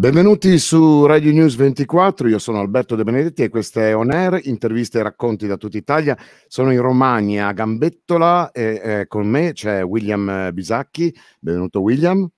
Benvenuti su Radio News 24, io sono Alberto De Benedetti e questa è On Air, interviste e racconti da tutta Italia. Sono in Romagna, a Gambettola, e, e con me c'è William eh, Bisacchi. Benvenuto William.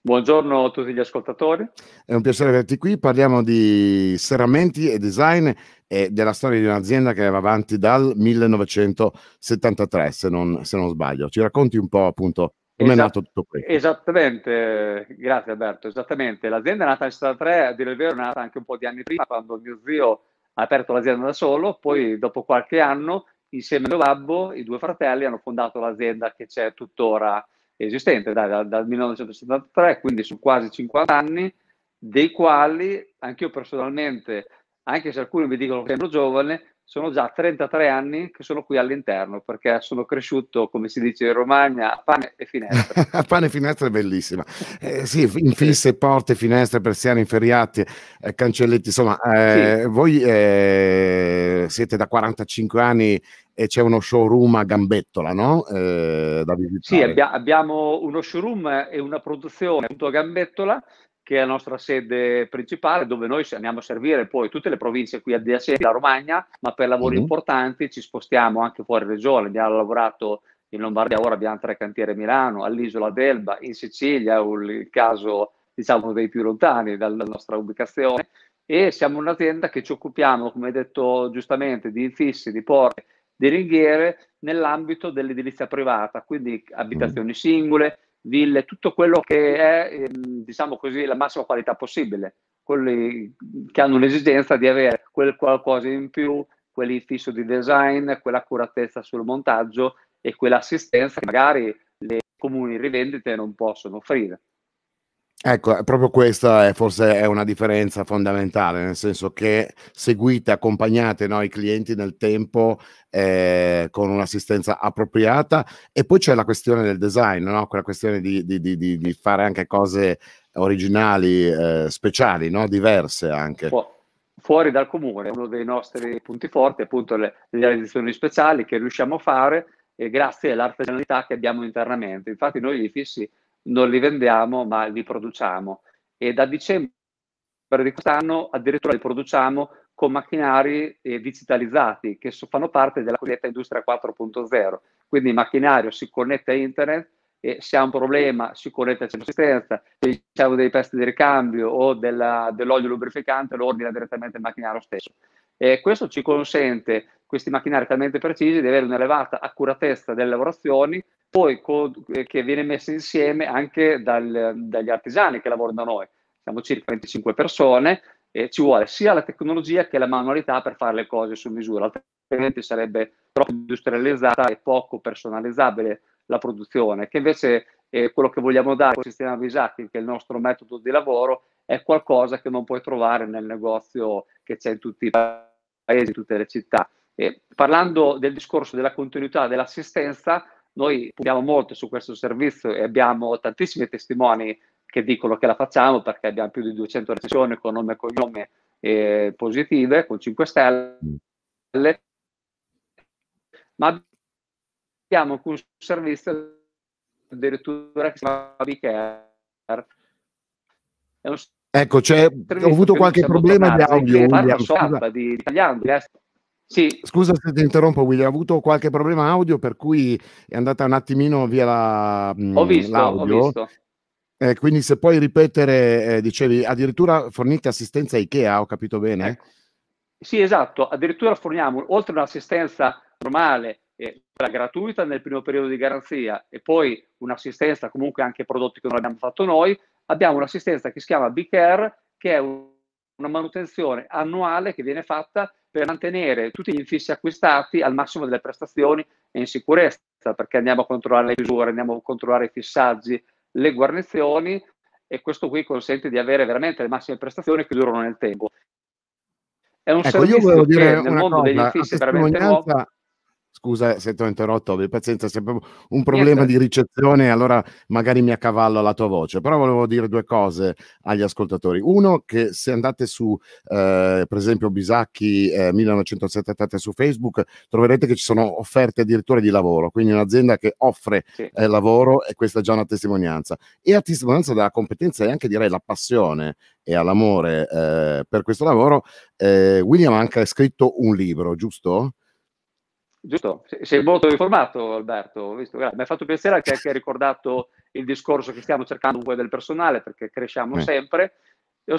Buongiorno a tutti gli ascoltatori. È un piacere averti qui, parliamo di serramenti e design e della storia di un'azienda che va avanti dal 1973, se non, se non sbaglio. Ci racconti un po' appunto come esatto, è nato tutto questo? Esattamente, grazie Alberto, esattamente. L'azienda è nata nel 63, a dire il vero è nata anche un po' di anni prima, quando mio zio ha aperto l'azienda da solo, poi dopo qualche anno, insieme a mio babbo, i due fratelli hanno fondato l'azienda che c'è tuttora esistente, dal, dal 1973, quindi sono quasi 50 anni, dei quali anch'io personalmente, anche se alcuni mi dicono che ero giovane, sono già 33 anni che sono qui all'interno perché sono cresciuto, come si dice in Romagna, a pane e finestra. a pane e finestra è bellissima. Eh, sì, infilisse porte, finestre, persiane, inferriati, eh, cancelletti, insomma, eh, sì. voi eh, siete da 45 anni e c'è uno showroom a Gambettola, no? Eh, da visitare. Sì, abbia- abbiamo uno showroom e una produzione appunto a Gambettola che è la nostra sede principale, dove noi andiamo a servire poi tutte le province qui adiacenti, la Romagna, ma per lavori mm-hmm. importanti ci spostiamo anche fuori regione. Abbiamo lavorato in Lombardia, ora abbiamo tre cantieri a Milano, all'isola d'Elba, in Sicilia, il caso diciamo dei più lontani dalla nostra ubicazione, e siamo un'azienda che ci occupiamo, come hai detto giustamente, di infissi, di porte, di ringhiere nell'ambito dell'edilizia privata, quindi abitazioni mm. singole, ville, tutto quello che è, ehm, diciamo così, la massima qualità possibile. Quelli che hanno l'esigenza di avere quel qualcosa in più, quell'infisso di design, quell'accuratezza sul montaggio e quell'assistenza che magari le comuni rivendite non possono offrire. Ecco, proprio questa è, forse è una differenza fondamentale, nel senso che seguite, accompagnate no, i clienti nel tempo eh, con un'assistenza appropriata e poi c'è la questione del design, no? quella questione di, di, di, di, fare anche cose originali, eh, speciali, no? diverse anche. Fuori dal comune, uno dei nostri punti forti è appunto le, le realizzazioni speciali che riusciamo a fare eh, grazie all'artigianalità che abbiamo internamente. Infatti noi gli fissi non li vendiamo ma li produciamo e da dicembre di quest'anno addirittura li produciamo con macchinari eh, digitalizzati che so, fanno parte della cosiddetta industria 4.0. Quindi il macchinario si connette a internet e se ha un problema si connette al centro assistenza, se diciamo dei pezzi di ricambio o della, dell'olio lubrificante lo ordina direttamente il macchinario stesso. E questo ci consente, questi macchinari talmente precisi, di avere un'elevata accuratezza delle lavorazioni poi co- eh, che viene messa insieme anche dal, dagli artigiani che lavorano da noi. Siamo circa 25 persone e ci vuole sia la tecnologia che la manualità per fare le cose su misura, altrimenti sarebbe troppo industrializzata e poco personalizzabile la produzione, che invece eh, quello che vogliamo dare al sistema Visacchi, che è il nostro metodo di lavoro, è qualcosa che non puoi trovare nel negozio che c'è in tutti i paesi, in tutte le città. E parlando del discorso della continuità dell'assistenza, noi puntiamo molto su questo servizio e abbiamo tantissimi testimoni che dicono che la facciamo perché abbiamo più di 200 recensioni con nome e cognome eh, positive, con 5 stelle, ma abbiamo un servizio addirittura che si chiama Bicare. Ecco, cioè, ho avuto qualche problema di audio. Parla sopra di italiano, di estero. Sì. Scusa se ti interrompo, William. Ha avuto qualche problema audio, per cui è andata un attimino via la, ho visto, l'audio. Ho visto. Eh, quindi, se puoi ripetere, eh, dicevi addirittura fornite assistenza IKEA, ho capito bene? Ecco. Sì, esatto. Addirittura forniamo oltre un'assistenza normale, eh, gratuita nel primo periodo di garanzia, e poi un'assistenza comunque anche ai prodotti che non abbiamo fatto noi. Abbiamo un'assistenza che si chiama Bicare, che è un, una manutenzione annuale che viene fatta per mantenere tutti gli infissi acquistati al massimo delle prestazioni e in sicurezza, perché andiamo a controllare le misure, andiamo a controllare i fissaggi, le guarnizioni e questo qui consente di avere veramente le massime prestazioni che durano nel tempo. È un ecco, servizio io volevo dire che nel mondo cosa, degli infissi veramente nuovo scusa se ti ho interrotto, abbi pazienza, c'è proprio un problema di ricezione, allora magari mi accavallo la tua voce, però volevo dire due cose agli ascoltatori. Uno, che se andate su, eh, per esempio, Bisacchi eh, 1977 su Facebook, troverete che ci sono offerte addirittura di lavoro, quindi un'azienda che offre sì. eh, lavoro e questa è già una testimonianza. E a testimonianza della competenza e anche direi la passione e all'amore eh, per questo lavoro, eh, William ha anche scritto un libro, giusto? Giusto, sei molto informato Alberto, visto, mi ha fatto piacere anche che hai ricordato il discorso che stiamo cercando un po' del personale perché cresciamo eh. sempre. E ho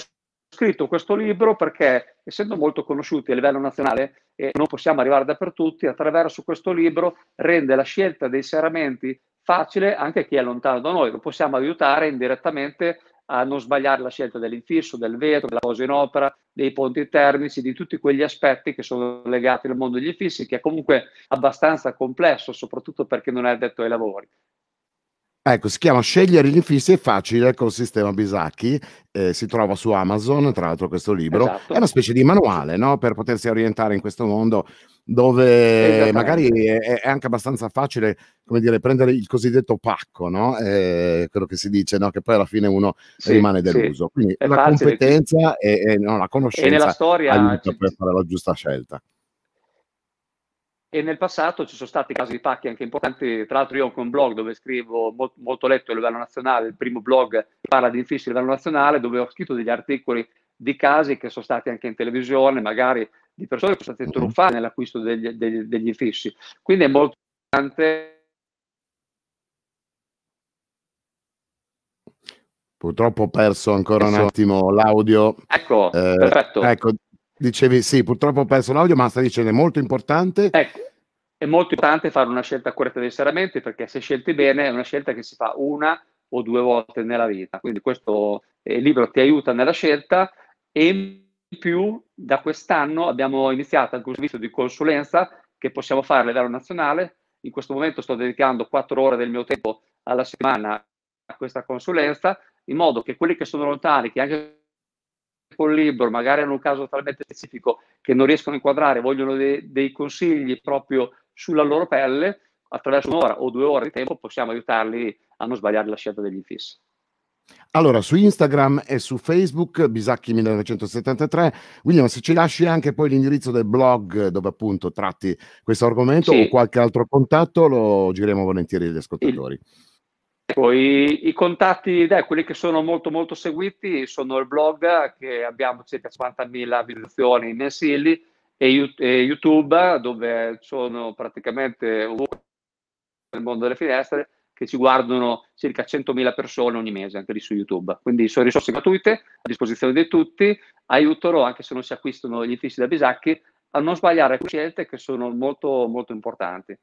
scritto questo libro perché essendo molto conosciuti a livello nazionale e non possiamo arrivare dappertutto, attraverso questo libro rende la scelta dei seramenti facile anche a chi è lontano da noi, lo possiamo aiutare indirettamente a non sbagliare la scelta dell'infisso, del vetro, della posa in opera, dei ponti termici, di tutti quegli aspetti che sono legati al mondo degli infissi, che è comunque abbastanza complesso, soprattutto perché non è addetto ai lavori. Ecco, si chiama Scegliere gli infissi è facile col sistema Bisacchi, eh, si trova su Amazon, tra l'altro questo libro, esatto. è una specie di manuale no? per potersi orientare in questo mondo dove magari è, è, anche abbastanza facile, come dire, prendere il cosiddetto pacco, no? eh, quello che si dice, no? che poi alla fine uno sì, rimane deluso. Sì. Quindi è la competenza e, e no, la conoscenza e nella storia aiuta per fare la giusta scelta. E nel passato ci sono stati casi di pacchi anche importanti, tra l'altro io ho un blog dove scrivo molto, molto letto a livello nazionale, il primo blog che parla di infissi a livello nazionale, dove ho scritto degli articoli di casi che sono stati anche in televisione, magari di persone che sono state mhm. truffate nell'acquisto degli, degli, degli infissi. Quindi è molto importante Purtroppo ho perso ancora un attimo l'audio. Ecco, eh, perfetto. Ecco, Dicevi sì, purtroppo ho perso l'audio, ma sta dicendo è molto importante. Ecco, è molto importante fare una scelta corretta dei serramenti perché se scelti bene è una scelta che si fa una o due volte nella vita. Quindi questo eh, libro ti aiuta nella scelta e in più da quest'anno abbiamo iniziato anche un servizio di consulenza che possiamo fare a livello nazionale. In questo momento sto dedicando quattro ore del mio tempo alla settimana a questa consulenza in modo che quelli che sono lontani, che anche un libro, magari hanno un caso talmente specifico che non riescono a inquadrare, vogliono de- dei consigli proprio sulla loro pelle, attraverso un'ora o due ore di tempo possiamo aiutarli a non sbagliare la scelta degli infissi. Allora, su Instagram e su Facebook, Bisacchi 1973. William, se ci lasci anche poi l'indirizzo del blog dove appunto tratti questo argomento sì. o qualche altro contatto, lo giriamo volentieri agli ascoltatori. Sì. Ecco, i, i, contatti, dai, quelli che sono molto molto seguiti sono il blog che abbiamo circa 50.000 visualizzazioni mensili e, e, YouTube dove sono praticamente nel mondo delle finestre che ci guardano circa 100.000 persone ogni mese anche lì su YouTube. Quindi sono risorse gratuite a disposizione di tutti, aiutano anche se non si acquistano gli infissi da bisacchi a non sbagliare quelle scelte che sono molto molto importanti.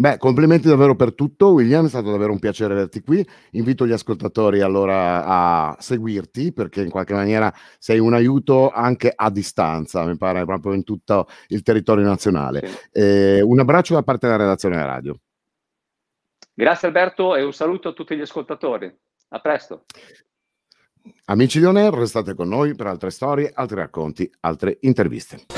Beh, complimenti davvero per tutto, William, è stato davvero un piacere averti qui. Invito gli ascoltatori allora a seguirti perché in qualche maniera sei un aiuto anche a distanza, mi pare proprio in tutto il territorio nazionale. Eh, un abbraccio da parte della redazione radio. Grazie Alberto e un saluto a tutti gli ascoltatori. A presto. Amici di Oner, restate con noi per altre storie, altri racconti, altre interviste.